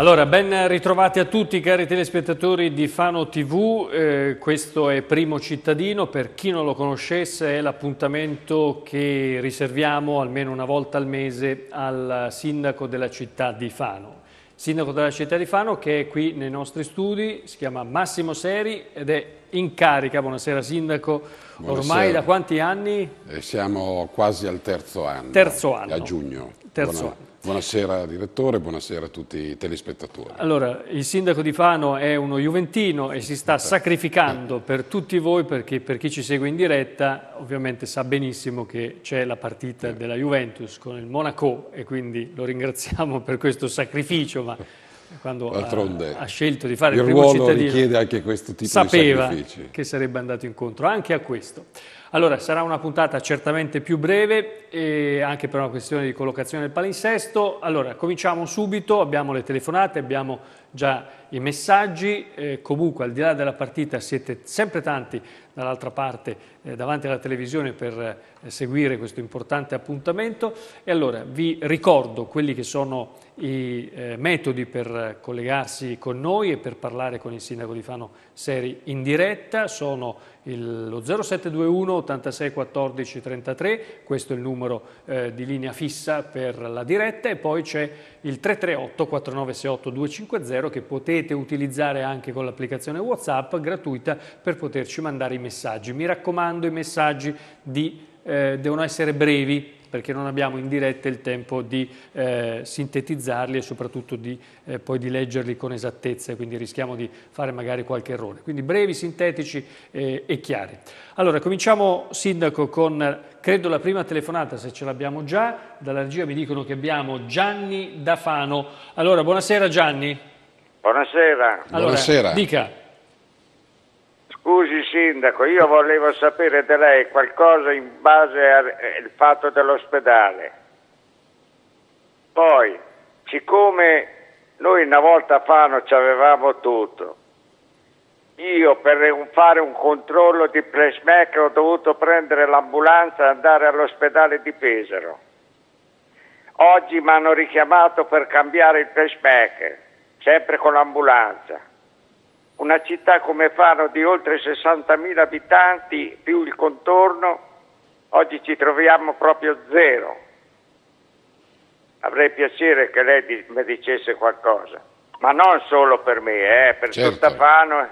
Allora, ben ritrovati a tutti cari telespettatori di Fano TV, eh, questo è Primo Cittadino, per chi non lo conoscesse è l'appuntamento che riserviamo almeno una volta al mese al sindaco della città di Fano. Sindaco della città di Fano che è qui nei nostri studi, si chiama Massimo Seri ed è in carica, buonasera sindaco, buonasera. ormai da quanti anni? E eh, siamo quasi al terzo anno, terzo anno. a giugno. Terzo anno. Buonasera direttore, buonasera a tutti i telespettatori. Allora, il sindaco di Fano è uno juventino e si sta sacrificando per tutti voi perché per chi ci segue in diretta ovviamente sa benissimo che c'è la partita della Juventus con il Monaco e quindi lo ringraziamo per questo sacrificio, ma quando ha, ha, scelto di fare il, il primo cittadino richiede anche questo tipo di sacrifici. Sapeva che sarebbe andato incontro anche a questo. Allora, sarà una puntata certamente più breve, anche per una questione di collocazione del palinsesto. Allora, cominciamo subito, abbiamo le telefonate, abbiamo già i messaggi, eh, comunque al di là della partita siete sempre tanti dall'altra parte eh, davanti alla televisione per eh, seguire questo importante appuntamento e allora vi ricordo quelli che sono i eh, metodi per collegarsi con noi e per parlare con il sindaco di Fano Seri in diretta, sono il, lo 0721 86 14 33, questo è il numero eh, di linea fissa per la diretta e poi c'è il 338 4968 250 0 che potete utilizzare anche con l'applicazione WhatsApp gratuita per poterci mandare i messaggi. Mi raccomando, i messaggi di, eh, devono essere brevi perché non abbiamo in diretta il tempo di eh, sintetizzarli e soprattutto di, eh, poi di leggerli con esattezza, quindi rischiamo di fare magari qualche errore. Quindi brevi, sintetici eh, e chiari. Allora, cominciamo, Sindaco, con credo la prima telefonata, se ce l'abbiamo già. Dalla regia mi dicono che abbiamo Gianni Dafano. Allora, buonasera Gianni. Buonasera. Allora, Buonasera. Dica. Scusi Sindaco, io volevo sapere da lei qualcosa in base al eh, fatto dell'ospedale. Poi, siccome noi una volta a Fano ci avevamo tutto, io per fare un controllo di pacemaker ho dovuto prendere l'ambulanza e andare all'ospedale di Pesaro. Oggi mi hanno richiamato per cambiare il pacemaker sempre con l'ambulanza. Una città come Faro di oltre 60.000 abitanti più il contorno, oggi ci troviamo proprio zero. Avrei piacere che lei mi dicesse qualcosa, ma non solo per me, eh, per certo. tutta Fano. Eh.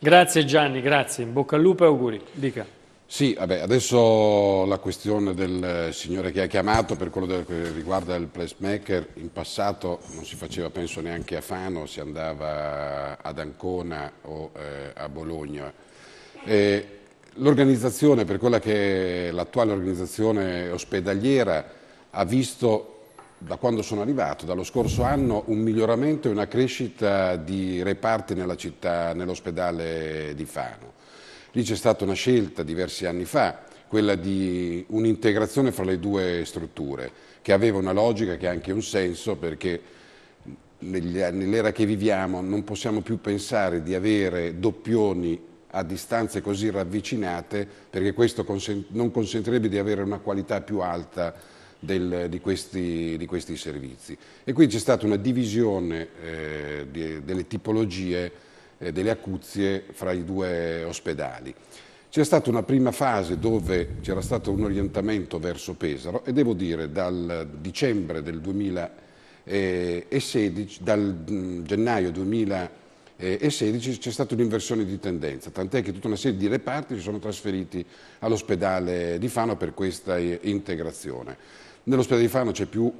Grazie Gianni, grazie, in bocca al lupo e auguri. Dica. Sì, vabbè, adesso la questione del signore che ha chiamato per quello che riguarda il placemaker, in passato non si faceva penso neanche a Fano, si andava ad Ancona o eh, a Bologna. l'organizzazione, per quella che è l'attuale organizzazione ospedaliera, ha visto da quando sono arrivato, dallo scorso anno, un miglioramento e una crescita di reparti nell'ospedale di Fano. Lì c'è stata una scelta diversi anni fa, quella di un'integrazione fra le due strutture, che aveva una logica, che ha anche un senso, perché nell'era che viviamo non possiamo più pensare di avere doppioni a distanze così ravvicinate, perché questo non consentirebbe di avere una qualità più alta del, di, questi, di, questi, servizi. E qui c'è stata una divisione eh, di, delle tipologie eh, delle acuzie fra i due ospedali. C'è stata una prima fase dove c'era stato un orientamento verso Pesaro e devo dire dal dicembre del 2016, dal gennaio 2016 c'è stata un'inversione di tendenza, tant'è che tutta una serie di reparti si sono trasferiti all'ospedale di Fano per questa integrazione. Nell'ospedale di Fano c'è più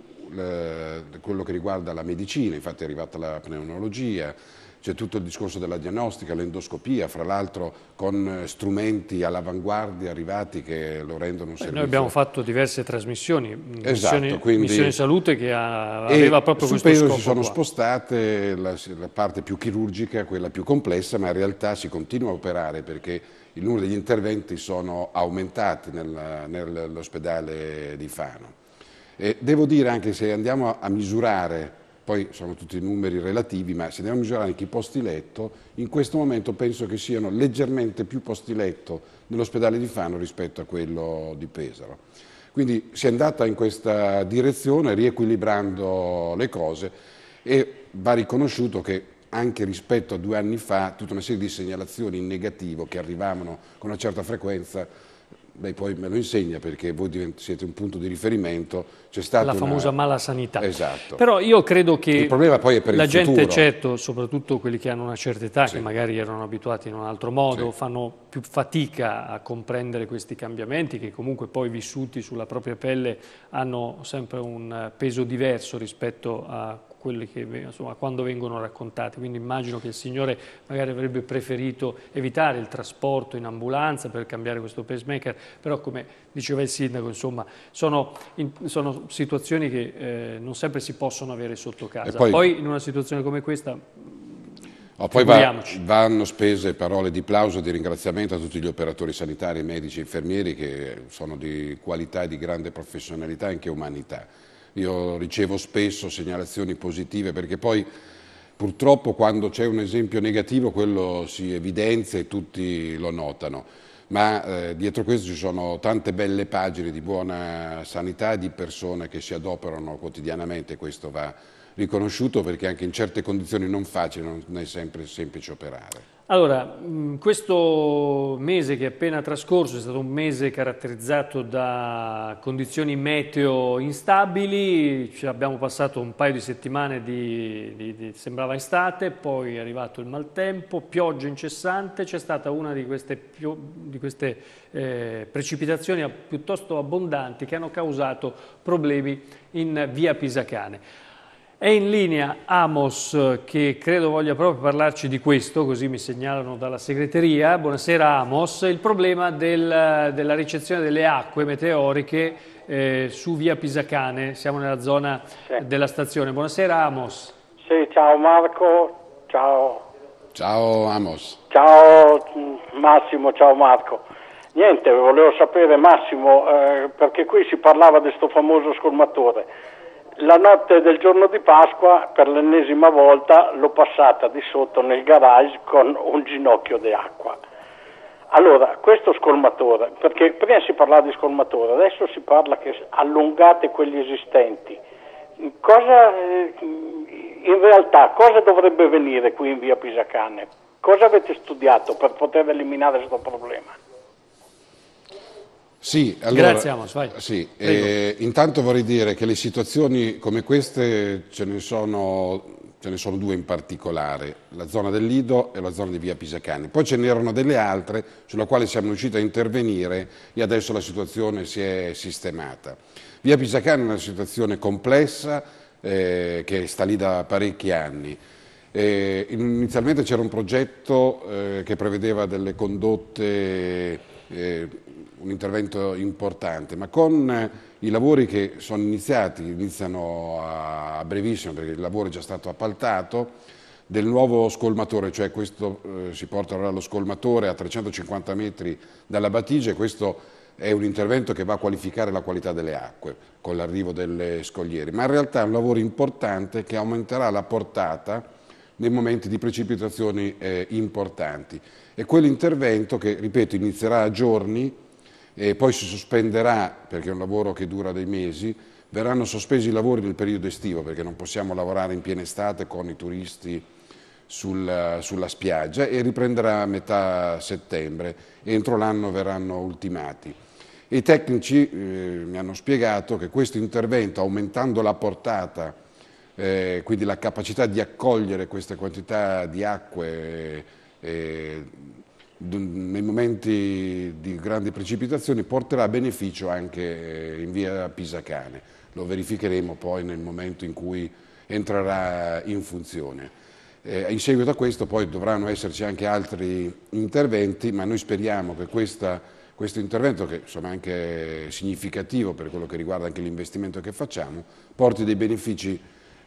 quello che riguarda la medicina, infatti è arrivata la pneumologia, c'è tutto il discorso della diagnostica, l'endoscopia, fra l'altro con eh, strumenti all'avanguardia arrivati che lo rendono un servizio. Noi abbiamo fatto diverse trasmissioni, esatto, missione, quindi, missione salute che ha, aveva proprio questo scopo. Si sono qua. spostate la, la parte più chirurgica, quella più complessa, ma in realtà si continua a operare perché il numero degli interventi sono aumentati nel, nell'ospedale di Fano. E devo dire anche se andiamo a, a misurare poi sono tutti numeri relativi, ma se andiamo a misurare anche i posti letto, in questo momento penso che siano leggermente più posti letto nell'ospedale di Fano rispetto a quello di Pesaro. Quindi si è andata in questa direzione, riequilibrando le cose e va riconosciuto che anche rispetto a due anni fa tutta una serie di segnalazioni in negativo che arrivavano con una certa frequenza lei poi me lo insegna perché voi siete un punto di riferimento. C'è stata la famosa una... mala sanità. Esatto. Però io credo che il problema poi è per la gente, futuro. certo, soprattutto quelli che hanno una certa età, sì. che magari erano abituati in un altro modo, sì. fanno più fatica a comprendere questi cambiamenti, che comunque poi vissuti sulla propria pelle hanno sempre un eh, peso diverso rispetto a che, insomma, quando vengono raccontate. Quindi immagino che il signore magari avrebbe preferito evitare il trasporto in ambulanza per cambiare questo pacemaker, però come diceva il sindaco, insomma, sono, in, sono situazioni che eh, non sempre si possono avere sotto casa. Poi, poi, in una situazione come questa... Oh, poi va, vanno spese parole di plauso e di ringraziamento a tutti gli operatori sanitari, medici e infermieri che sono di qualità e di grande professionalità e anche umanità io ricevo spesso segnalazioni positive perché poi purtroppo quando c'è un esempio negativo quello si evidenzia e tutti lo notano. Ma eh, dietro questo ci sono tante belle pagine di buona sanità e di persone che si adoperano quotidianamente, questo va riconosciuto perché anche in certe condizioni non facili non è sempre semplice operare. Allora, questo mese che è appena trascorso è stato un mese caratterizzato da condizioni meteo instabili, ci abbiamo passato un paio di settimane di, di, di sembrava estate, poi è arrivato il maltempo, pioggia incessante, c'è stata una di queste, di queste eh, precipitazioni piuttosto abbondanti che hanno causato problemi in via Pisacane. È in linea Amos che credo voglia proprio parlarci di questo, così mi segnalano dalla segreteria. Buonasera Amos, il problema del, della ricezione delle acque meteoriche eh, su via Pisacane, siamo nella zona sì. della stazione. Buonasera Amos. Sì, ciao Marco, ciao. Ciao Amos. Ciao Massimo, ciao Marco. Niente, volevo sapere Massimo, eh, perché qui si parlava di questo famoso scolmatore. La notte del giorno di Pasqua, per l'ennesima volta, l'ho passata di sotto nel garage con un ginocchio di acqua. Allora, questo scolmatore, perché prima si parlava di scolmatore, adesso si parla che allungate quelli esistenti. Cosa, eh, in realtà cosa dovrebbe venire qui in via Pisacane? Cosa avete studiato per poter eliminare questo problema? Sì, allora, Grazie Amos, vai. Sì, eh, intanto vorrei dire che le situazioni come queste ce ne, sono, ce ne, sono, due in particolare, la zona del Lido e la zona di Via Pisacani. Poi ce n'erano delle altre sulla quale siamo riusciti a intervenire e adesso la situazione si è sistemata. Via Pisacani è una situazione complessa eh, che sta lì da parecchi anni. Eh, inizialmente c'era un progetto eh, che prevedeva delle condotte eh, un intervento importante, ma con eh, i lavori che sono iniziati, iniziano a brevissimo perché il lavoro è già stato appaltato, del nuovo scolmatore, cioè questo eh, si porta ora lo scolmatore a 350 metri dalla Batigia e questo è un intervento che va a qualificare la qualità delle acque con l'arrivo delle scogliere, ma in realtà è un lavoro importante che aumenterà la portata nei momenti di precipitazioni eh, importanti. E quell'intervento che, ripeto, inizierà a giorni, e poi si sospenderà, perché è un lavoro che dura dei mesi, verranno sospesi i lavori nel periodo estivo perché non possiamo lavorare in piena estate con i turisti sul, sulla spiaggia e riprenderà a metà settembre, entro l'anno verranno ultimati. I tecnici eh, mi hanno spiegato che questo intervento, aumentando la portata, eh, quindi la capacità di accogliere queste quantità di acque eh, nei momenti di grandi precipitazioni porterà beneficio anche eh, in via Pisacane. Lo verificheremo poi nel momento in cui entrerà in funzione. Eh, in seguito a questo poi dovranno esserci anche altri interventi, ma noi speriamo che questa, questo intervento, che insomma è anche significativo per quello che riguarda anche l'investimento che facciamo, porti dei benefici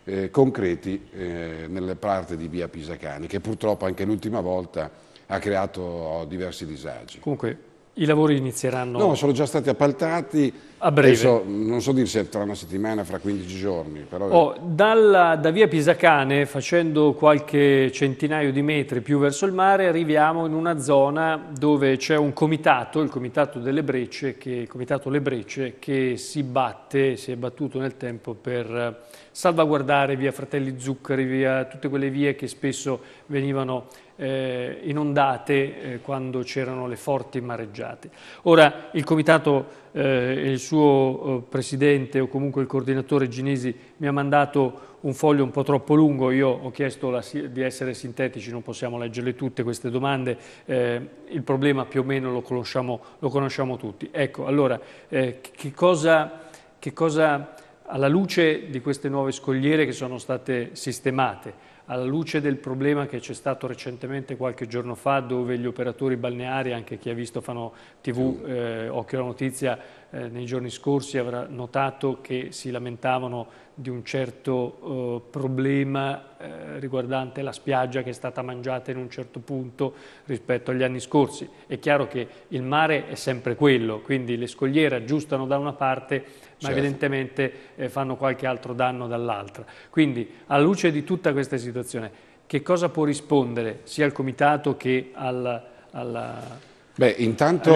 eh, concreti eh, nelle parti di via Pisacani, che purtroppo anche l'ultima volta ha creato oh, diversi disagi. Comunque i lavori inizieranno? No, sono già stati appaltati. A breve. So, non so dire se tra una settimana, fra 15 giorni. Però... Oh, dalla, da via Pisacane, facendo qualche centinaio di metri più verso il mare, arriviamo in una zona dove c'è un comitato, il comitato delle Brecce, che, comitato Le Brecce, che si batte, si è battuto nel tempo per eh, salvaguardare via Fratelli Zuccheri, via tutte quelle vie che spesso venivano eh, inondate eh, quando c'erano le forti mareggiate. Ora il comitato e eh, il suo eh, presidente o comunque il coordinatore Ginesi mi ha mandato un foglio un po' troppo lungo, io ho chiesto la, di essere sintetici, non possiamo leggerle tutte queste domande, eh, il problema più o meno lo conosciamo, lo conosciamo tutti. Ecco, allora, eh, che cosa, che cosa alla luce di queste nuove scogliere che sono state sistemate, alla luce del problema che c'è stato recentemente qualche giorno fa dove gli operatori balneari, anche chi ha visto Fano TV, eh, Occhio alla Notizia, eh, nei giorni scorsi avrà notato che si lamentavano di un certo eh, problema eh, riguardante la spiaggia che è stata mangiata in un certo punto rispetto agli anni scorsi. È chiaro che il mare è sempre quello, quindi le scogliere aggiustano da una parte ma certo. evidentemente eh, fanno qualche altro danno dall'altra. Quindi alla luce di tutta questa situazione che cosa può rispondere sia al Comitato che al, alla Beh, intanto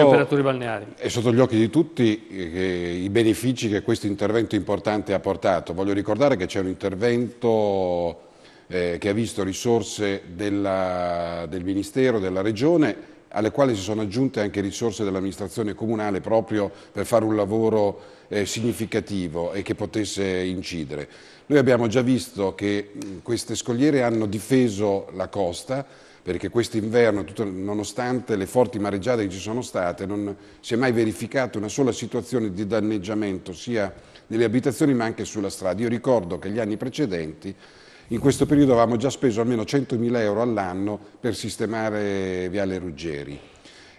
è sotto gli occhi di tutti i benefici che questo intervento importante ha portato. Voglio ricordare che c'è un intervento eh, che ha visto risorse della, del Ministero, della Regione, alle quali si sono aggiunte anche risorse dell'amministrazione comunale proprio per fare un lavoro eh, significativo e che potesse incidere. Noi abbiamo già visto che queste scogliere hanno difeso la costa, perché quest'inverno, nonostante le forti mareggiate che ci sono state, non si è mai verificata una sola situazione di danneggiamento sia nelle abitazioni ma anche sulla strada. Io ricordo che gli anni precedenti in questo periodo avevamo già speso almeno 100.000 euro all'anno per sistemare Viale Ruggeri.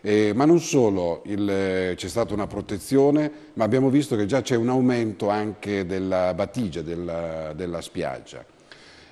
Eh, ma non solo, c'è stata una protezione, ma abbiamo visto che già c'è un aumento anche della battigia, della, della spiaggia.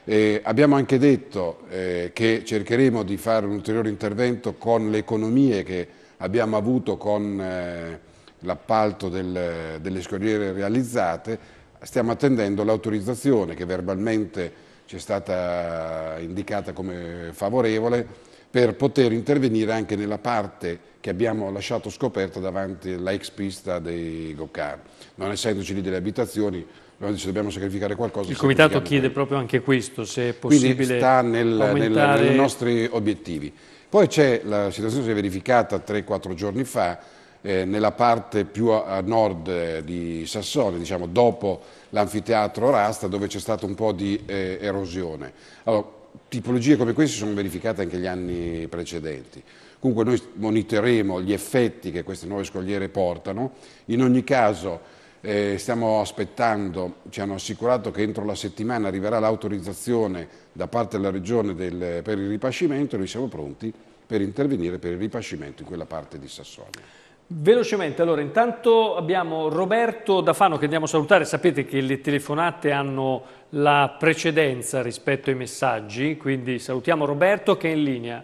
Eh, abbiamo anche detto eh, che cercheremo di fare un ulteriore intervento con le economie che abbiamo avuto con eh, l'appalto del, delle scorriere realizzate, stiamo attendendo l'autorizzazione che verbalmente ci è stata indicata come favorevole per poter intervenire anche nella parte che abbiamo lasciato scoperta davanti alla ex pista dei Goccar. Non essendoci lì delle abitazioni, Abbiamo se dobbiamo sacrificare qualcosa... Il Comitato chiede proprio anche questo, se è possibile Quindi sta nel, aumentare... nel, nei nostri obiettivi. Poi c'è la situazione che si è verificata 3-4 giorni fa eh, nella parte più a, nord eh, di Sassone, diciamo dopo l'anfiteatro Rasta dove c'è stato un po' di eh, erosione. Allora, tipologie come queste si sono verificate anche negli anni precedenti. Comunque noi monitoreremo gli effetti che queste nuove scogliere portano, in ogni caso eh, stiamo aspettando, ci hanno assicurato che entro la settimana arriverà l'autorizzazione da parte della Regione del, per il ripascimento e noi siamo pronti per intervenire per il ripascimento in quella parte di Sassonia. Velocemente, allora intanto abbiamo Roberto Dafano che andiamo a salutare, sapete che le telefonate hanno la precedenza rispetto ai messaggi, quindi salutiamo Roberto che è in linea.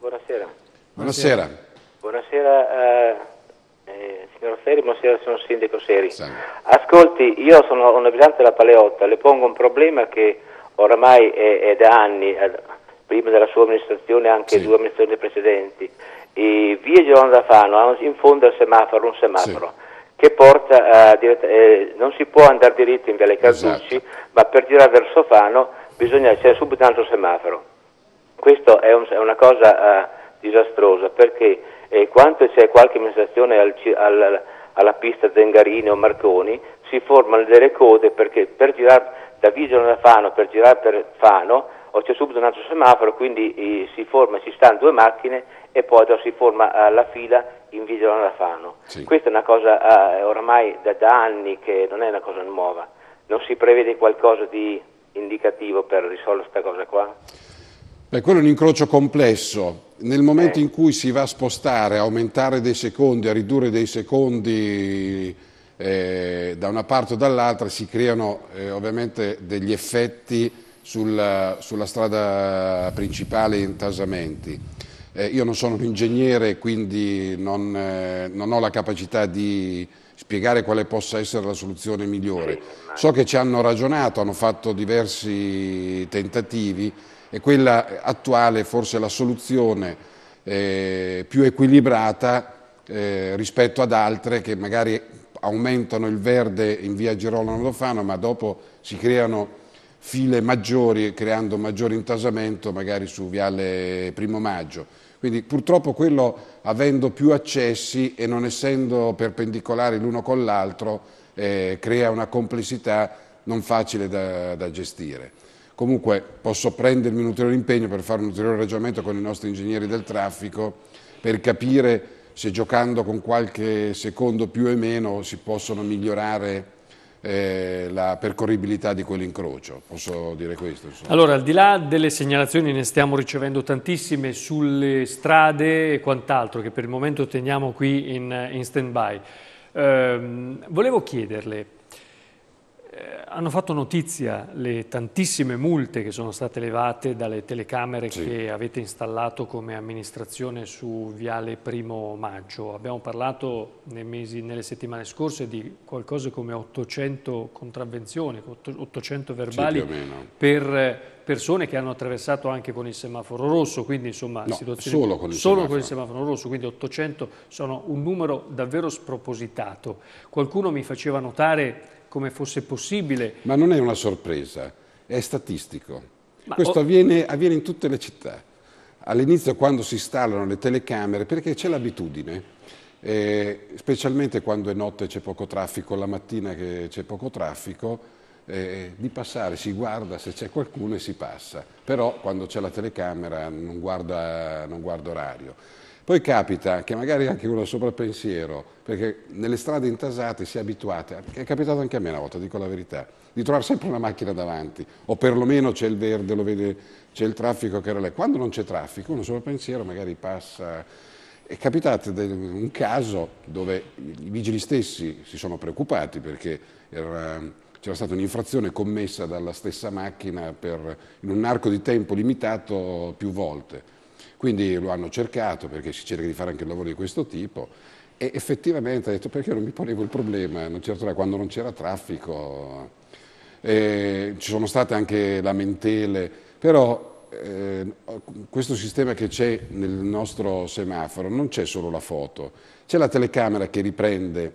Buonasera. Buonasera. Buonasera, Buonasera eh Signor Seri, buonasera, sono Sindaco Seri. Sì. Ascolti, io sono un abitante della Paleotta, le pongo un problema che oramai è, è da anni, eh, prima della sua amministrazione e anche sì. due amministrazioni precedenti. E via Girona da Fano in fondo al semaforo, un semaforo. Sì che porta a eh, diretta, eh, non si può andare diritto in Viale Carducci, esatto. ma per girare verso Fano bisogna, c'è subito un altro semaforo. Questo è, un, è una cosa eh, disastrosa perché e quando c'è qualche amministrazione al, al, alla pista Zengarini o Marconi si formano delle code perché per girare da Vigilo da Fano per girare per Fano o c'è subito un altro semaforo, quindi eh, si forma, ci stanno due macchine e poi si forma eh, la fila in Vigilo da Fano. Sì. Questa è una cosa eh, oramai da, da, anni che non è una cosa nuova, non si prevede qualcosa di indicativo per risolvere questa cosa qua? Beh, quello è un incrocio complesso. Nel momento eh. in cui si va a spostare, a aumentare dei secondi, a ridurre dei secondi eh, da una parte o dall'altra, si creano eh, ovviamente degli effetti sulla, sulla strada principale in tasamenti. Eh, io non sono un ingegnere, quindi non, eh, non ho la capacità di spiegare quale possa essere la soluzione migliore. So che ci hanno ragionato, hanno fatto diversi tentativi e quella attuale forse la soluzione eh, più equilibrata eh, rispetto ad altre che magari aumentano il verde in via Girolamo Lofano ma dopo si creano file maggiori creando maggior intasamento magari su viale primo maggio. Quindi purtroppo quello avendo più accessi e non essendo perpendicolari l'uno con l'altro eh, crea una complessità non facile da, da gestire. Comunque posso prendermi un ulteriore impegno per fare un ulteriore ragionamento con i nostri ingegneri del traffico per capire se giocando con qualche secondo più e meno si possono migliorare eh, la percorribilità di quell'incrocio, posso dire questo? Insomma. Allora, al di là delle segnalazioni, ne stiamo ricevendo tantissime sulle strade e quant'altro, che per il momento teniamo qui in, in stand-by. Eh, volevo chiederle, eh, hanno fatto notizia le tantissime multe che sono state levate dalle telecamere sì. che avete installato come amministrazione su Viale Primo Maggio. Abbiamo parlato mesi, nelle settimane scorse di qualcosa come 800 contravvenzioni, 800 verbali sì, per persone che hanno attraversato anche con il semaforo rosso, quindi insomma no, situazioni solo, con il, solo con il, semaforo rosso, quindi 800 sono un numero davvero spropositato. Qualcuno mi faceva notare come fosse possibile. Ma non è una sorpresa, è statistico. Ma Questo ho... avviene, avviene in tutte le città. All'inizio quando si installano le telecamere, perché c'è l'abitudine, eh, specialmente quando è notte e c'è poco traffico, la mattina che c'è poco traffico, eh, di passare si guarda se c'è qualcuno e si passa, però quando c'è la telecamera non guarda, non guarda orario. Poi capita che magari anche uno sopra il pensiero, perché nelle strade intasate si è abituati, è capitato anche a me una volta, dico la verità, di trovare sempre una macchina davanti, o perlomeno c'è il verde, lo vede, c'è il traffico che era lì. Quando non c'è traffico, uno sopra il pensiero magari passa. È capitato un caso dove i vigili stessi si sono preoccupati perché era c'era stata un'infrazione commessa dalla stessa macchina per, in un arco di tempo limitato più volte. Quindi lo hanno cercato perché si cerca di fare anche un lavoro di questo tipo e effettivamente ha detto perché non mi ponevo il problema, non certo quando non c'era traffico. Eh, ci sono state anche lamentele, però eh, questo sistema che c'è nel nostro semaforo non c'è solo la foto, c'è la telecamera che riprende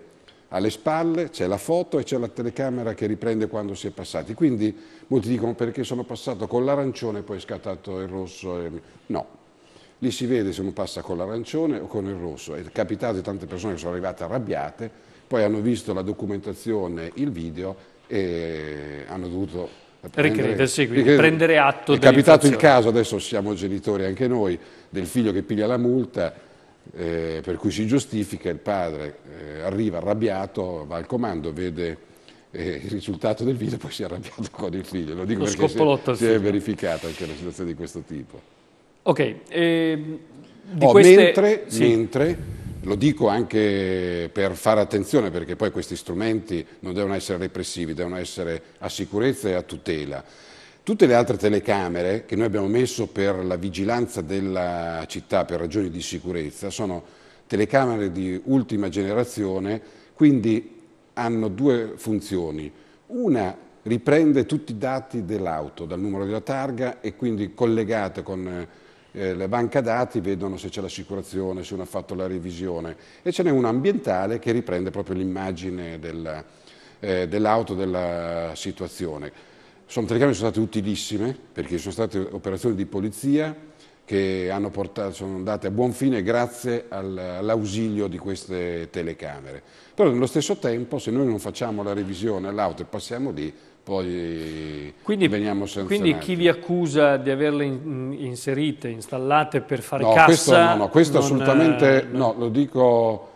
alle spalle, c'è la foto e c'è la telecamera che riprende quando si è passati. Quindi molti dicono perché sono passato con l'arancione e poi è scattato il rosso. E... No, Lì si vede se uno passa con l'arancione o con il rosso. È capitato di tante persone che sono arrivate arrabbiate, poi hanno visto la documentazione, il video e hanno dovuto Ricredersi, quindi ricredere. prendere atto. È capitato il caso, adesso siamo genitori anche noi, del figlio che piglia la multa, eh, per cui si giustifica, il padre eh, arriva arrabbiato, va al comando, vede eh, il risultato del video, poi si è arrabbiato con il figlio. Lo dico Lo perché si, si è verificata anche una situazione di questo tipo. Ok, eh, oh, queste... mentre, sì. mentre, lo dico anche per fare attenzione perché poi questi strumenti non devono essere repressivi, devono essere a sicurezza e a tutela. Tutte le altre telecamere che noi abbiamo messo per la vigilanza della città per ragioni di sicurezza sono telecamere di ultima generazione, quindi hanno due funzioni. Una riprende tutti i dati dell'auto, dal numero della targa e quindi collegate con eh, eh, la banca dati vedono se c'è l'assicurazione, se uno ha fatto la revisione e ce n'è una ambientale che riprende proprio l'immagine eh, dell'auto, eh, dell della situazione. Sono, telecamere sono state utilissime perché sono state operazioni di polizia che portato, sono andate a buon fine grazie al, all'ausilio di queste telecamere. Però nello stesso tempo se noi non facciamo la revisione all'auto e passiamo lì, poi quindi, veniamo sanzionati. Quindi chi vi accusa di averle in, inserite, installate per fare no, cassa... Questo, no, no, questo non, assolutamente eh, no, lo dico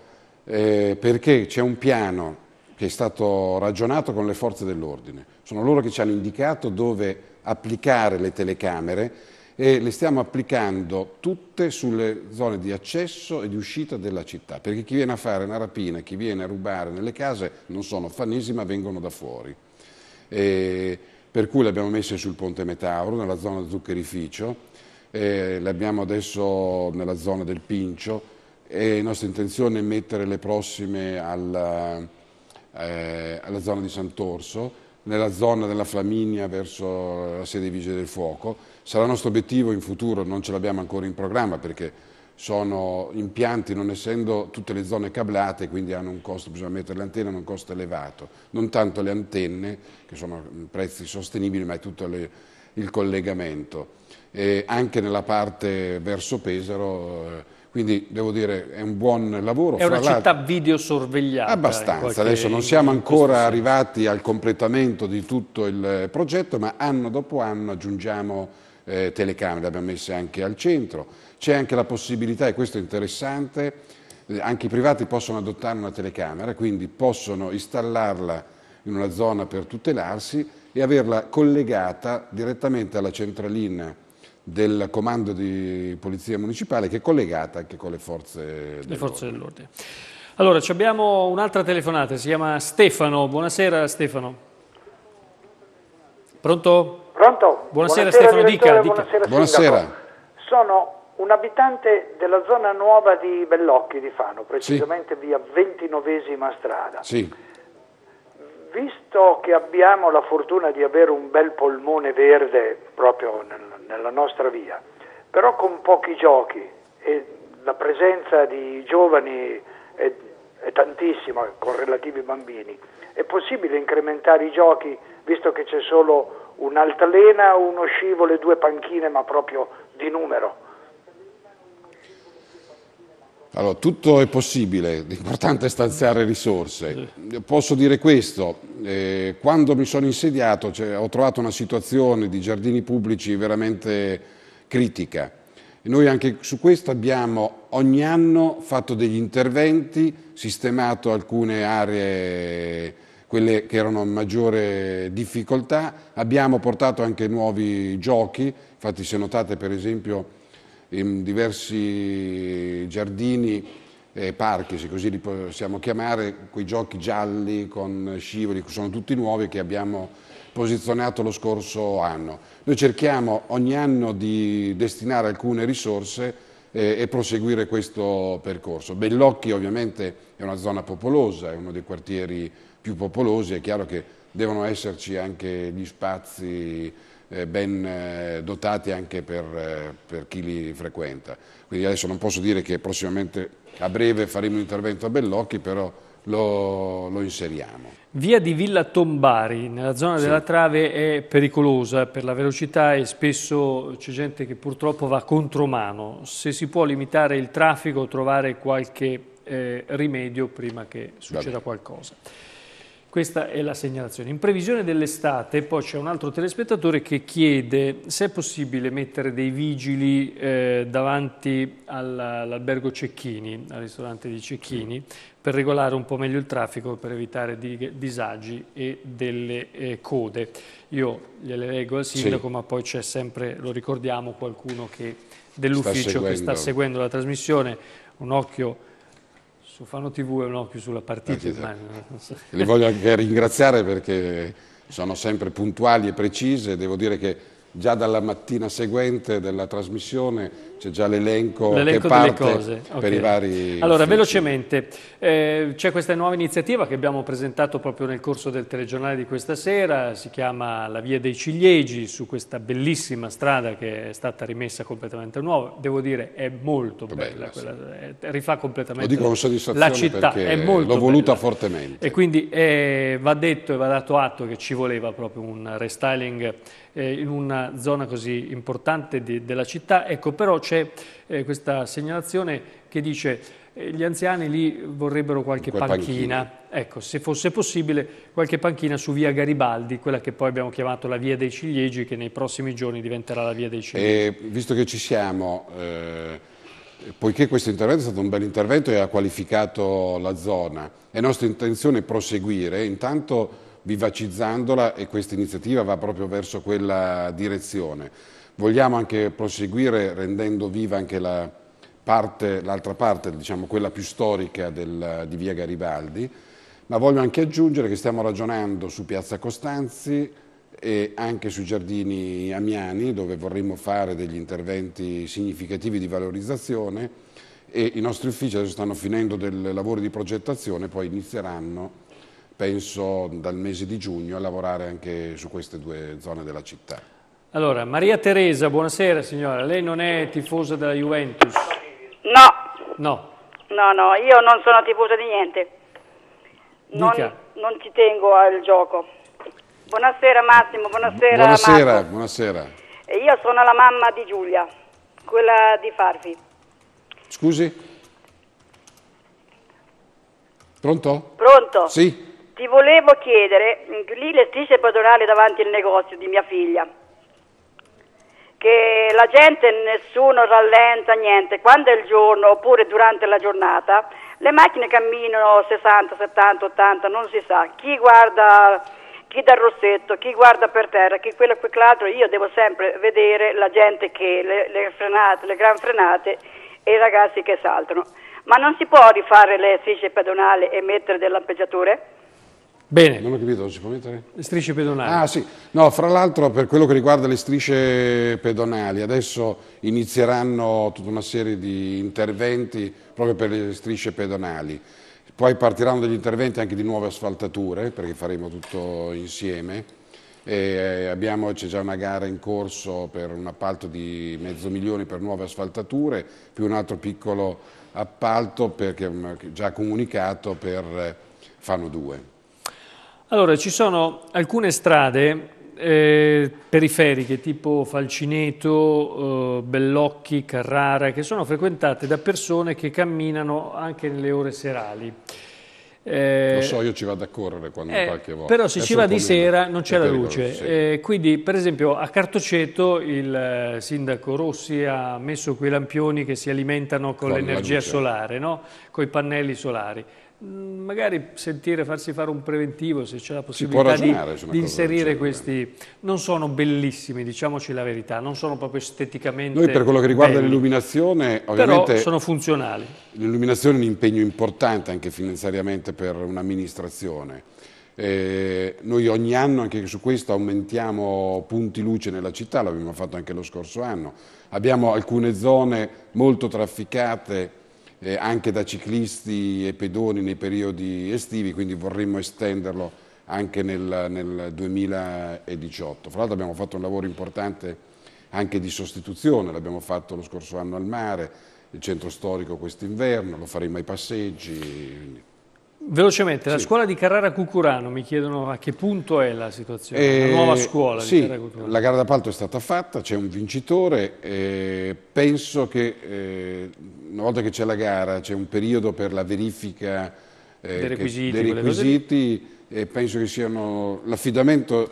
eh, perché c'è un piano che è stato ragionato con le forze dell'ordine. Sono loro che ci hanno indicato dove applicare le telecamere e le stiamo applicando tutte sulle zone di accesso e di uscita della città, perché chi viene a fare una rapina, chi viene a rubare nelle case non sono fanesi ma vengono da fuori eh, per cui le abbiamo messe sul Ponte Metauro, nella zona zuccherificio, eh, le abbiamo adesso nella zona del Pincio e nostra intenzione è mettere le prossime alla, eh, alla zona di Sant'Orso, nella zona della Flaminia verso la sede Vigili del Fuoco. Sarà il nostro obiettivo in futuro, non ce l'abbiamo ancora in programma perché sono impianti non essendo tutte le zone cablate, quindi hanno un costo, bisogna mettere le antenne, hanno un costo elevato. Non tanto le antenne, che sono mm, prezzi sostenibili, ma è tutto le, il collegamento. E anche nella parte verso Pesaro, eh, quindi devo dire è un buon lavoro. È una città videosorvegliata. Eh, Abbastanza, adesso non siamo ancora arrivati al completamento di tutto il eh, progetto, ma anno dopo anno aggiungiamo eh, telecamere, le abbiamo messe anche al centro c'è anche la possibilità, e questo è interessante, eh, anche i privati possono adottare una telecamera, quindi possono installarla in una zona per tutelarsi e averla collegata direttamente alla centralina del comando di polizia municipale che è collegata anche con le forze dell'ordine. Allora, abbiamo un'altra telefonata, si chiama Stefano. Buonasera Stefano. Pronto? Pronto. Buonasera, buonasera Stefano, dica. dica. Buonasera. buonasera. Sono un abitante della zona nuova di Bellocchi di Fano, precisamente sì. via ventinovesima strada. Sì. Visto che abbiamo la fortuna di avere un bel polmone verde proprio nel, nella nostra via, però con pochi giochi e la presenza di giovani è, è tantissima con relativi bambini, è possibile incrementare i giochi visto che c'è solo un'altalena, uno scivolo e due panchine, ma proprio di numero? Allora, tutto è possibile, l'importante è stanziare risorse. Posso dire questo, eh, quando mi sono insediato cioè, ho trovato una situazione di giardini pubblici veramente critica. E noi anche su questo abbiamo ogni anno fatto degli interventi, sistemato alcune aree, quelle che erano in maggiore difficoltà, abbiamo portato anche nuovi giochi, infatti se notate per esempio in diversi giardini e parchi, se così li possiamo chiamare, quei giochi gialli con scivoli, che sono tutti nuovi che abbiamo posizionato lo scorso anno. Noi cerchiamo ogni anno di destinare alcune risorse eh, e proseguire questo percorso. Bellocchi ovviamente è una zona popolosa, è uno dei quartieri più popolosi, è chiaro che devono esserci anche gli spazi eh, ben eh, dotati anche per, eh, per, chi li frequenta. Quindi adesso non posso dire che prossimamente a breve faremo un intervento a Bellocchi, però lo, lo inseriamo. Via di Villa Tombari, nella zona sì. della Trave, è pericolosa per la velocità e spesso c'è gente che purtroppo va contromano. Se si può limitare il traffico, trovare qualche eh, rimedio prima che succeda qualcosa. Questa è la segnalazione. In previsione dell'estate poi c'è un altro telespettatore che chiede se è possibile mettere dei vigili eh, davanti all'albergo Cecchini, al ristorante di Cecchini, per regolare un po' meglio il traffico, per evitare di, disagi e delle eh, code. Io gliele leggo al sindaco, sì. ma poi c'è sempre, lo ricordiamo, qualcuno dell'ufficio che sta seguendo la trasmissione, un occhio su Fano TV è un occhio sulla partita. Ma... Li voglio anche ringraziare perché sono sempre puntuali e precise. Devo dire che già dalla mattina seguente della trasmissione c'è già l'elenco, l'elenco delle cose. per i vari... Allora, uffici. velocemente, eh, c'è questa nuova iniziativa che abbiamo presentato proprio nel corso del telegiornale di questa sera, si chiama La Via dei Ciliegi, su questa bellissima strada che è stata rimessa completamente nuova. Devo dire, è molto bella, bella quella, sì. Eh, rifà completamente Lo dico con soddisfazione la città, è molto l'ho voluta bella. fortemente. E quindi eh, va detto e va dato atto che ci voleva proprio un restyling eh, in una zona così importante di, della città. Ecco, però c'è eh, questa segnalazione che dice eh, gli anziani lì vorrebbero qualche panchina. panchina. Ecco, se fosse possibile, qualche panchina su via Garibaldi, quella che poi abbiamo chiamato la via dei ciliegi, che nei prossimi giorni diventerà la via dei ciliegi. E, visto che ci siamo... Eh poiché questo intervento è stato un bel intervento e ha qualificato la zona, è nostra intenzione proseguire, intanto vivacizzandola e questa iniziativa va proprio verso quella direzione. Vogliamo anche proseguire rendendo viva anche l'altra la parte, parte diciamo, quella più storica del, di via Garibaldi, ma voglio anche aggiungere che stiamo ragionando su Piazza Costanzi e anche sui giardini amiani dove vorremmo fare degli interventi significativi di valorizzazione e i nostri uffici adesso stanno finendo del lavoro di progettazione, poi inizieranno penso dal mese di giugno a lavorare anche su queste due zone della città. Allora, Maria Teresa, buonasera signora, lei non è tifosa della Juventus? No. No. No, no, io non sono tifosa di niente. Non, non ci tengo al gioco. Buonasera Massimo, buonasera. Buonasera, Marco. buonasera. Eh, io sono la mamma di Giulia, quella di Farvi. Scusi? Pronto? Pronto? Sì. Ti volevo chiedere, lì le strisce padronali davanti al negozio di mia figlia che la gente nessuno rallenta niente, quando è il giorno oppure durante la giornata, le macchine camminano 60, 70, 80, non si sa, chi guarda chi dà il rossetto, chi guarda per terra, chi quello e quell'altro, io devo sempre vedere la gente che le, le frenate, le gran frenate e i ragazzi che saltano. Ma non si può rifare le strisce pedonali e mettere delle lampeggiature? Bene. Non ho capito, non si può mettere? Le strisce pedonali. Ah sì, no, fra l'altro per quello che riguarda le strisce pedonali, adesso inizieranno tutta una serie di interventi proprio per le strisce pedonali. Poi partiranno degli interventi anche di nuove asfaltature, perché faremo tutto insieme. Eh, c'è già una gara in corso per un appalto di mezzo milione per nuove asfaltature, più un altro piccolo appalto perché già comunicato per eh, Fano 2. Allora, ci sono alcune strade eh, periferiche tipo Falcineto, eh, Bellocchi, Carrara, che sono frequentate da persone che camminano anche nelle ore serali. Eh, Lo so, io ci vado a correre quando eh, qualche volta. Però se Adesso ci va di sera non c'è la luce. Sì. Eh, quindi, per esempio, a Cartoceto il eh, sindaco Rossi ha messo quei lampioni che si alimentano con, con l'energia solare, no? con i pannelli solari. Mm, magari sentire, farsi fare un preventivo se c'è la possibilità di, di inserire questi, non sono bellissimi diciamoci la verità, non sono proprio esteticamente Noi per quello che riguarda l'illuminazione ovviamente sono funzionali l'illuminazione è un impegno importante anche finanziariamente per un'amministrazione eh, noi ogni anno anche su questo aumentiamo punti luce nella città, l'abbiamo fatto anche lo scorso anno abbiamo alcune zone molto trafficate eh, anche da ciclisti e pedoni nei periodi estivi, quindi vorremmo estenderlo anche nel, nel 2018. Fra l'altro abbiamo fatto un lavoro importante anche di sostituzione, l'abbiamo fatto lo scorso anno al mare, il centro storico quest'inverno, lo faremo ai passeggi. Velocemente, la sì. scuola di Carrara Cucurano, mi chiedono a che punto è la situazione, eh, la nuova scuola sì, di Carrara Cucurano. la gara d'appalto è stata fatta, c'è un vincitore, eh, penso che eh, una volta che c'è la gara c'è un periodo per la verifica eh, dei requisiti, che, dei requisiti e penso che siano, l'affidamento eh,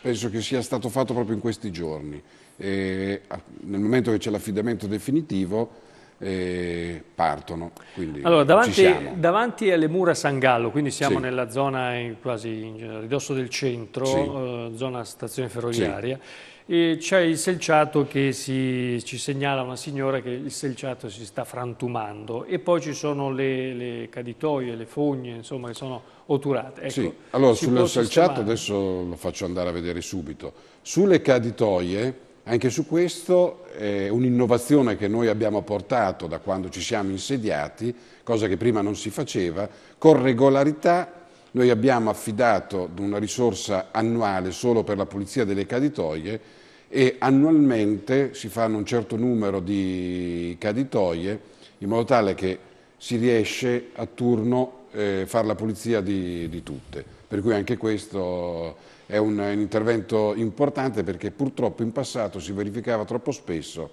penso che sia stato fatto proprio in questi giorni. Eh, nel momento che c'è l'affidamento definitivo eh, partono. Quindi allora, davanti, davanti, alle mura San Gallo, quindi siamo sì. nella zona in, quasi in ridosso del centro, sì. eh, zona stazione ferroviaria, sì. c'è il selciato che si, ci segnala una signora che il selciato si sta frantumando e poi ci sono le, le caditoie, le fogne, insomma, che sono otturate. Ecco, sì, allora sul selciato adesso lo faccio andare a vedere subito. Sulle caditoie anche su questo è eh, un'innovazione che noi abbiamo portato da quando ci siamo insediati, cosa che prima non si faceva, con regolarità noi abbiamo affidato una risorsa annuale solo per la pulizia delle caditoie e annualmente si fanno un certo numero di caditoie in modo tale che si riesce a turno eh, fare la pulizia di, di tutte. Per cui anche questo è un, un intervento importante perché purtroppo in passato si verificava troppo spesso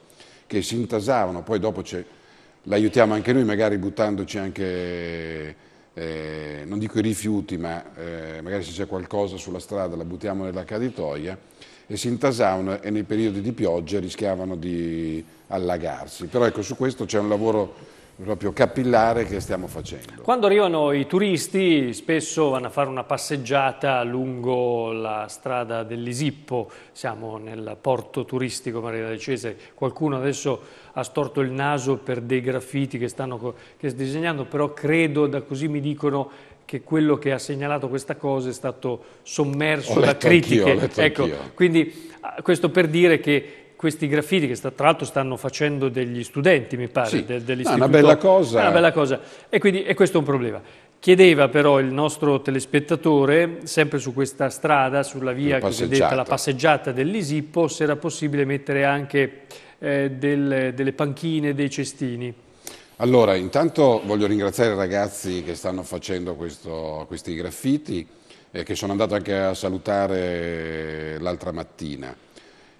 che si intasavano, poi dopo l'aiutiamo anche noi magari buttandoci anche, eh, non dico i rifiuti, ma eh, magari se c'è qualcosa sulla strada la buttiamo nella caditoia e si intasavano e nei periodi di pioggia rischiavano di allagarsi. Però ecco, su questo c'è un lavoro proprio capillare che stiamo facendo. Quando arrivano i turisti spesso vanno a fare una passeggiata lungo la strada dell'Isippo, siamo nel porto turistico Maria del Cesare, qualcuno adesso ha storto il naso per dei graffiti che stanno che disegnando, però credo, da così mi dicono, che quello che ha segnalato questa cosa è stato sommerso da critiche. Ecco, quindi ah, questo per dire che questi graffiti che sta, tra l'altro stanno facendo degli studenti, mi pare, sì, del, dell'istituto. È ah, una bella cosa. È una bella cosa. E, quindi, e questo è un problema. Chiedeva però il nostro telespettatore, sempre su questa strada, sulla via cosiddetta la passeggiata dell'Isippo, se era possibile mettere anche eh, del, delle panchine, dei cestini. Allora, intanto voglio ringraziare i ragazzi che stanno facendo questo, questi graffiti, eh, che sono andato anche a salutare l'altra mattina.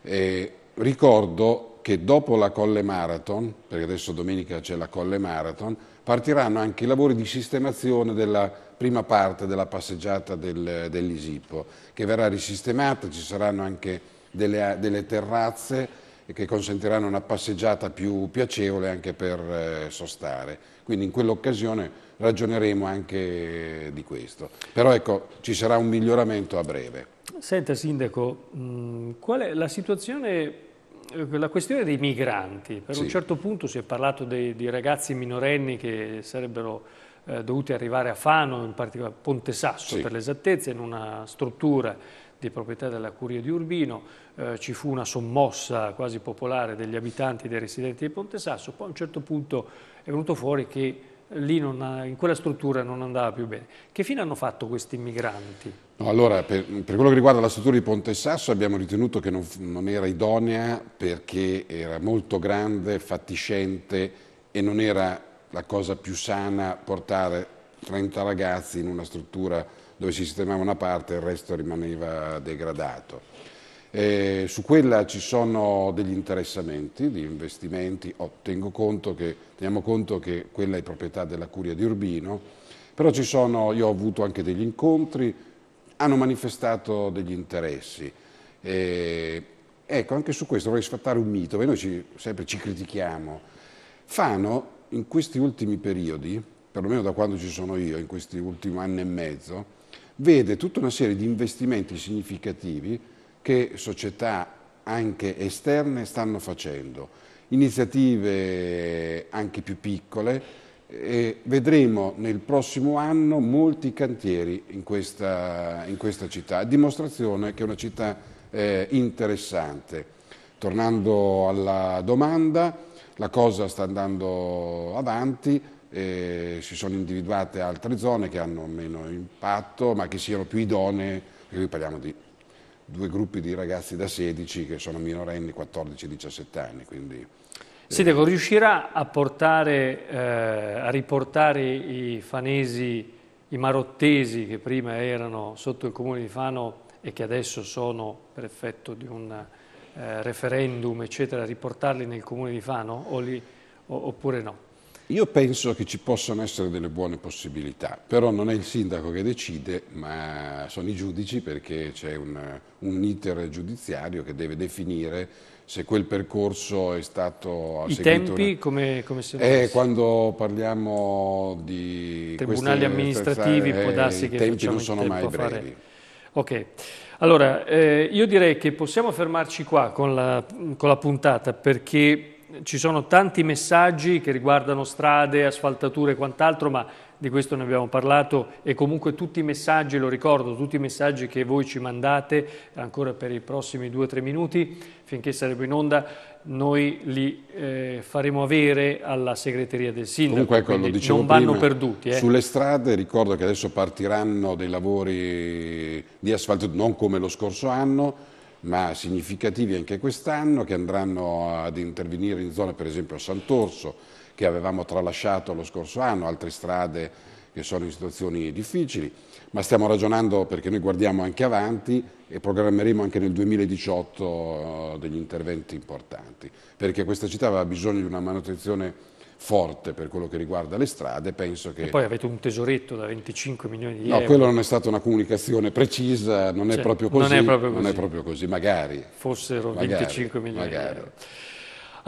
Eh, ricordo che dopo la Colle Marathon, perché adesso domenica c'è la Colle Marathon, partiranno anche i lavori di sistemazione della prima parte della passeggiata del, dell'Isipo, che verrà risistemata, ci saranno anche delle, delle terrazze, e che consentiranno una passeggiata più piacevole anche per eh, sostare. Quindi in quell'occasione ragioneremo anche di questo. Però ecco, ci sarà un miglioramento a breve. Senta Sindaco, mm, qual è la situazione eh, la questione dei migranti, per sì. un certo punto si è parlato dei, di ragazzi minorenni che sarebbero eh, dovuti arrivare a Fano, in particolare a Ponte Sasso sì. per l'esattezza, in una struttura di proprietà della Curia di Urbino, eh, ci fu una sommossa quasi popolare degli abitanti e dei residenti di Ponte Sasso, poi a un certo punto è venuto fuori che lì non, in quella struttura non andava più bene. Che fine hanno fatto questi migranti? No, allora, per, per, quello che riguarda la struttura di Ponte Sasso abbiamo ritenuto che non, non era idonea perché era molto grande, fatiscente e non era la cosa più sana portare 30 ragazzi in una struttura dove si sistemava una parte e il resto rimaneva degradato. Eh, su quella ci sono degli interessamenti, di investimenti, oh, conto che, teniamo conto che quella è proprietà della Curia di Urbino, però sono, io ho avuto anche degli incontri, hanno manifestato degli interessi. Eh, ecco, anche su questo vorrei sfattare un mito, perché noi ci, sempre ci critichiamo. Fano in questi ultimi periodi, perlomeno da quando ci sono io, in questi ultimi anni e mezzo, vede tutta una serie di investimenti significativi che società anche esterne stanno facendo, iniziative anche più piccole e vedremo nel prossimo anno molti cantieri in questa, in questa città, dimostrazione che è una città eh, interessante. Tornando alla domanda, la cosa sta andando avanti, eh, si sono individuate altre zone che hanno meno impatto ma che siano più idonee, perché qui parliamo di due gruppi di ragazzi da 16 che sono minorenni 14-17 anni. Quindi, eh. Sindaco, ecco, riuscirà a, portare, eh, a riportare i fanesi, i marottesi che prima erano sotto il comune di Fano e che adesso sono per effetto di un eh, referendum, eccetera, riportarli nel comune di Fano o li, o, oppure no? Io penso che ci possano essere delle buone possibilità, però non è il sindaco che decide, ma sono i giudici perché c'è un, un, iter giudiziario che deve definire se quel percorso è stato... I tempi una... come, come sono? Eh, quando parliamo di... Tribunali queste, amministrativi eh, può darsi che... I tempi non sono mai brevi. Fare. Ok, allora eh, io direi che possiamo fermarci qua con la, con la puntata perché ci sono tanti messaggi che riguardano strade, asfaltature e quant'altro, ma di questo ne abbiamo parlato e comunque tutti i messaggi, lo ricordo, tutti i messaggi che voi ci mandate ancora per i prossimi due o tre minuti, finché saremo in onda, noi li eh, faremo avere alla segreteria del sindaco, Comunque, ecco, dicevo non vanno prima, perduti. Eh. Sulle strade ricordo che adesso partiranno dei lavori di asfalto non come lo scorso anno, ma significativi anche quest'anno, che andranno ad intervenire in zone per esempio a Sant'Orso, che avevamo tralasciato lo scorso anno, altre strade che sono in situazioni difficili, ma stiamo ragionando perché noi guardiamo anche avanti e programmeremo anche nel 2018 eh, degli interventi importanti, perché questa città aveva bisogno di una manutenzione forte per quello che riguarda le strade, penso che... E poi avete un tesoretto da 25 milioni di no, euro. No, quello non è stata una comunicazione precisa, non, cioè, è, proprio così, non, è, proprio non così. è proprio così, magari. Fossero magari, 25 milioni magari. di euro.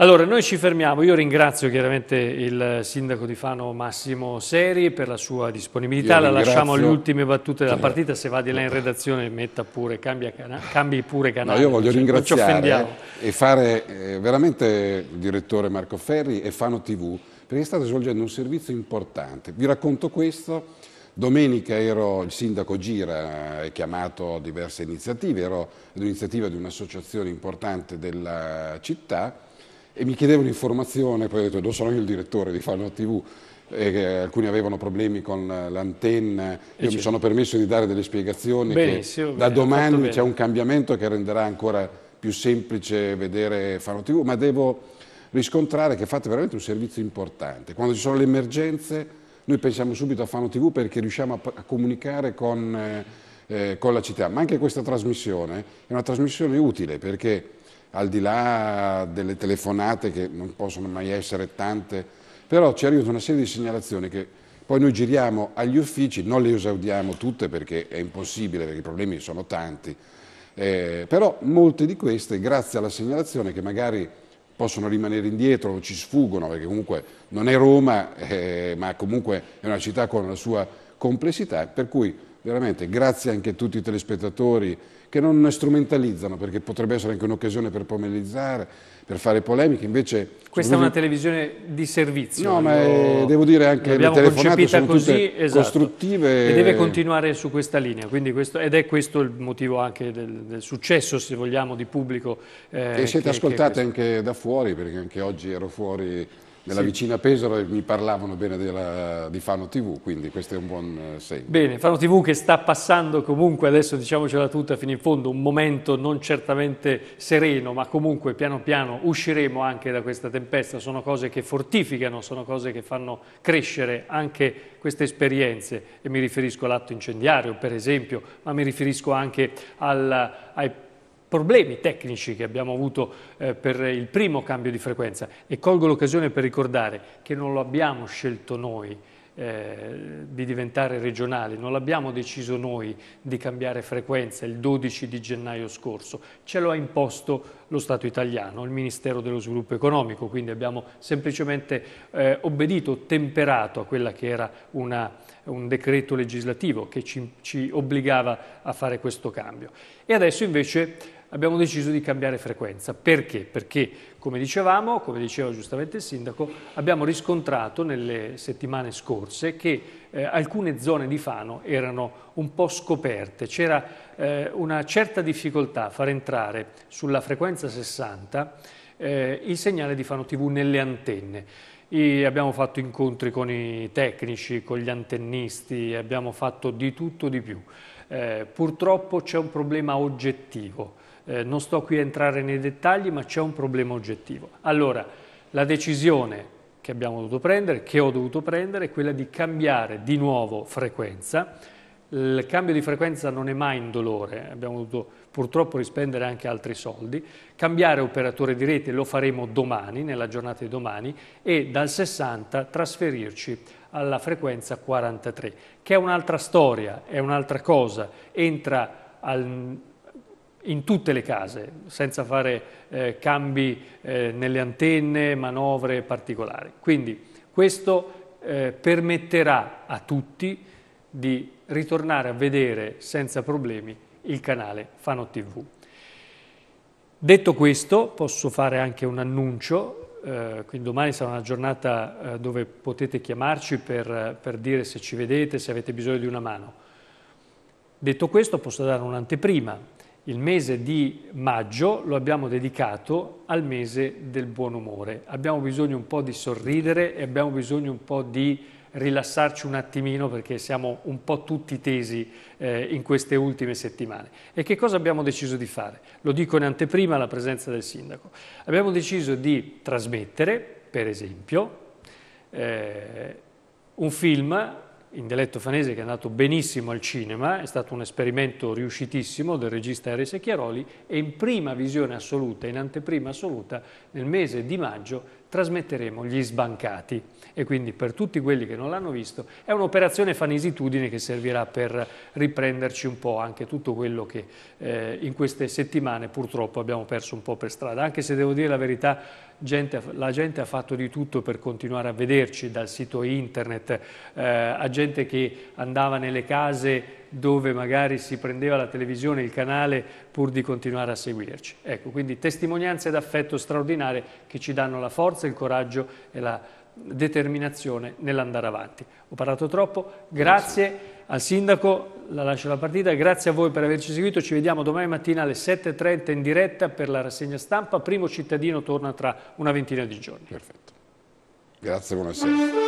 Allora, noi ci fermiamo. Io ringrazio chiaramente il sindaco di Fano Massimo Seri per la sua disponibilità. La lasciamo alle ultime battute della partita. Se va di là in redazione, metta pure, cambia cana- cambi pure canale. No, io voglio cioè, ringraziare e fare eh, veramente il direttore Marco Ferri e Fano TV perché state svolgendo un servizio importante. Vi racconto questo. Domenica ero, il sindaco Gira è chiamato a diverse iniziative, ero ad un'iniziativa di un'associazione importante della città e mi chiedevano informazione, poi ho detto non sono io il direttore di Fano TV, eh, alcuni avevano problemi con eh, l'antenna, io certo. mi sono permesso di dare delle spiegazioni Benissimo, da eh, domani c'è un cambiamento che renderà ancora più semplice vedere Fano TV, ma devo riscontrare che fate veramente un servizio importante. Quando ci sono le emergenze noi pensiamo subito a Fano TV perché riusciamo a, a comunicare con, eh, con la città, ma anche questa trasmissione è una trasmissione utile perché al di là delle telefonate che non possono mai essere tante, però ci arrivano una serie di segnalazioni che poi noi giriamo agli uffici, non le esaudiamo tutte perché è impossibile, perché i problemi sono tanti, eh, però molte di queste, grazie alla segnalazione che magari possono rimanere indietro o ci sfuggono, perché comunque non è Roma, eh, ma comunque è una città con la sua complessità, per cui veramente grazie anche a tutti i telespettatori che non strumentalizzano, perché potrebbe essere anche un'occasione per pomelizzare, per fare polemiche, invece... Questa è una televisione di servizio. No, ma è, devo dire anche le telefonate sono così, esatto. costruttive. E deve continuare su questa linea, questo, ed è questo il motivo anche del, del successo, se vogliamo, di pubblico. Eh, e siete che, ascoltate che anche da fuori, perché anche oggi ero fuori nella sì. vicina Pesaro mi parlavano bene della, di Fano TV, quindi questo è un buon eh, segno. Bene, Fano TV che sta passando comunque, adesso diciamocela tutta fino in fondo, un momento non certamente sereno, ma comunque piano piano usciremo anche da questa tempesta. Sono cose che fortificano, sono cose che fanno crescere anche queste esperienze. E mi riferisco all'atto incendiario, per esempio, ma mi riferisco anche al, ai problemi tecnici che abbiamo avuto eh, per il primo cambio di frequenza e colgo l'occasione per ricordare che non lo abbiamo scelto noi eh, di diventare regionali, non l'abbiamo deciso noi di cambiare frequenza il 12 di gennaio scorso, ce lo ha imposto lo Stato italiano, il Ministero dello Sviluppo Economico, quindi abbiamo semplicemente eh, obbedito, temperato a quella che era una, un decreto legislativo che ci, ci obbligava a fare questo cambio. E adesso invece abbiamo deciso di cambiare frequenza. Perché? Perché, come dicevamo, come diceva giustamente il sindaco, abbiamo riscontrato nelle settimane scorse che eh, alcune zone di Fano erano un po' scoperte, c'era eh, una certa difficoltà a far entrare sulla frequenza 60 eh, il segnale di Fano TV nelle antenne. E abbiamo fatto incontri con i tecnici, con gli antennisti, abbiamo fatto di tutto di più. Eh, purtroppo c'è un problema oggettivo eh, non sto qui a entrare nei dettagli, ma c'è un problema oggettivo. Allora, la decisione che abbiamo dovuto prendere, che ho dovuto prendere, è quella di cambiare di nuovo frequenza. Il cambio di frequenza non è mai indolore, eh. abbiamo dovuto purtroppo rispendere anche altri soldi. Cambiare operatore di rete lo faremo domani, nella giornata di domani, e dal 60 trasferirci alla frequenza 43, che è un'altra storia, è un'altra cosa, entra al, in tutte le case, senza fare eh, cambi eh, nelle antenne, manovre particolari. Quindi questo eh, permetterà a tutti di ritornare a vedere senza problemi il canale Fano TV. Detto questo, posso fare anche un annuncio, eh, quindi domani sarà una giornata eh, dove potete chiamarci per, per dire se ci vedete, se avete bisogno di una mano. Detto questo, posso dare un'anteprima. Il mese di maggio lo abbiamo dedicato al mese del buon umore. Abbiamo bisogno un po' di sorridere e abbiamo bisogno un po' di rilassarci un attimino perché siamo un po' tutti tesi eh, in queste ultime settimane. E che cosa abbiamo deciso di fare? Lo dico in anteprima alla presenza del sindaco. Abbiamo deciso di trasmettere, per esempio, eh, un film in dialetto fanese che è andato benissimo al cinema, è stato un esperimento riuscitissimo del regista Eris Chiaroli e in prima visione assoluta, in anteprima assoluta, nel mese di maggio trasmetteremo gli sbancati e quindi per tutti quelli che non l'hanno visto è un'operazione fanesitudine che servirà per riprenderci un po' anche tutto quello che eh, in queste settimane purtroppo abbiamo perso un po' per strada, anche se devo dire la verità gente, la gente ha fatto di tutto per continuare a vederci dal sito internet, eh, a gente che andava nelle case dove magari si prendeva la televisione, il canale, pur di continuare a seguirci. Ecco, quindi testimonianze d'affetto straordinarie che ci danno la forza, il coraggio e la determinazione nell'andare avanti. Ho parlato troppo, grazie, grazie. al Sindaco, la lascio la partita, grazie a voi per averci seguito, ci vediamo domani mattina alle 7.30 in diretta per la rassegna stampa, primo cittadino torna tra una ventina di giorni. Perfetto, grazie, buonasera.